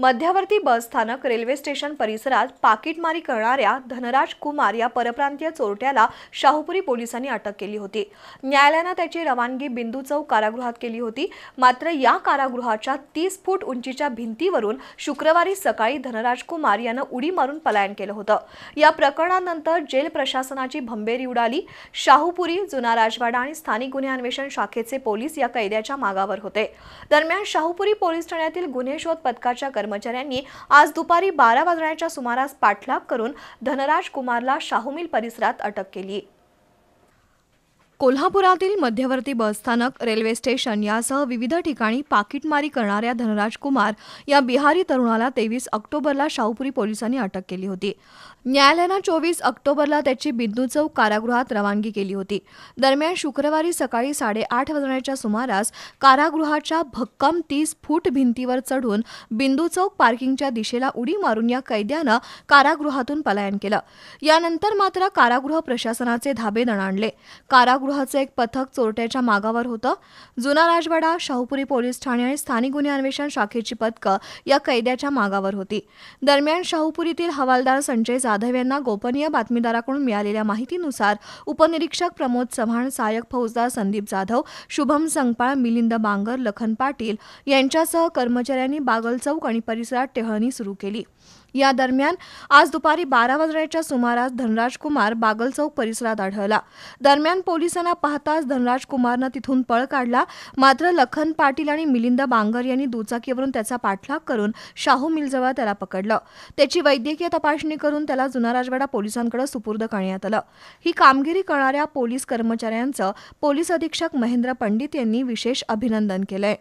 मध्यवर्ती बस स्थानक railway station परिसरात पाकिटमारी करणाऱ्या धनराज कुमार या परप्रांतीय चोरट्याला शाहूपुरी पोलिसांनी अटक केली होती न्यायालयानं त्याची रवानगी बिंदू चौक कारागृहात केली होती मात्र या कारागृहाच्या तीस फूट उंचीच्या भिंतीवरून शुक्रवारी सकाळी धनराज कुमार यानं उडी मारून पलायन केलं होतं या प्रकरणानंतर जेल प्रशासनाची भंबेरी उडाली शाहूपुरी जुना राजवाडा आणि स्थानिक गुन्हे अन्वेषण शाखेचे पोलीस या कैद्याच्या मागावर होते दरम्यान शाहूपुरी पोलीस ठाण्यातील गुन्हे शोध पथकाच्या कर्मचाऱ्यांनी आज दुपारी बारा वाजण्याच्या सुमारास पाठलाग करून धनराज कुमारला शाहूमिल परिसरात अटक केली कोल्हापुरातील मध्यवर्ती बसस्थानक रेल्वे स्टेशन यासह विविध ठिकाणी पाकिटमारी करणाऱ्या धनराज कुमार या बिहारी तरुणाला तेवीस ऑक्टोबरला शाहूपुरी पोलिसांनी अटक केली होती न्यायालयानं चोवीस ऑक्टोबरला त्याची बिंदू चौक कारागृहात रवानगी केली होती दरम्यान शुक्रवारी सकाळी साडेआठ वाजण्याच्या सुमारास कारागृहाच्या भक्कम तीस फूट भिंतीवर चढून बिंदू चौक पार्किंगच्या दिशेला उडी मारून या कैद्यानं कारागृहातून पलायन केलं यानंतर मात्र कारागृह प्रशासनाचे धाबे दणाणले कारागृह सभागृहाचं एक पथक चोरट्याच्या मागावर होतं जुना राजवाडा शाहूपुरी पोलीस ठाणे आणि स्थानिक गुन्हे अन्वेषण शाखेची पथकं या कैद्याच्या मागावर होती दरम्यान शाहूपुरीतील हवालदार संजय जाधव यांना गोपनीय बातमीदाराकडून मिळालेल्या माहितीनुसार उपनिरीक्षक प्रमोद चव्हाण सहाय्यक फौजदार संदीप जाधव शुभम संगपाळ मिलिंद बांगर लखन पाटील यांच्यासह कर्मचाऱ्यांनी बागल चौक आणि परिसरात टेहळणी सुरू केली या दरम्यान आज दुपारी बारा वाजण्याच्या सुमारास धनराज कुमार बागल चौक परिसरात आढळला दरम्यान पोलिसांना पाहताच धनराज कुमारनं तिथून पळ काढला मात्र लखन पाटील आणि मिलिंद बांगर यांनी दुचाकीवरून त्याचा पाठलाग करून शाहू मिलजवळ त्याला पकडलं त्याची वैद्यकीय तपासणी करून त्याला जुना राजवाडा पोलिसांकडे सुपूर्द करण्यात आलं ही कामगिरी करणाऱ्या पोलीस कर्मचाऱ्यांचं पोलीस अधीक्षक महेंद्र पंडित यांनी विशेष अभिनंदन केलंय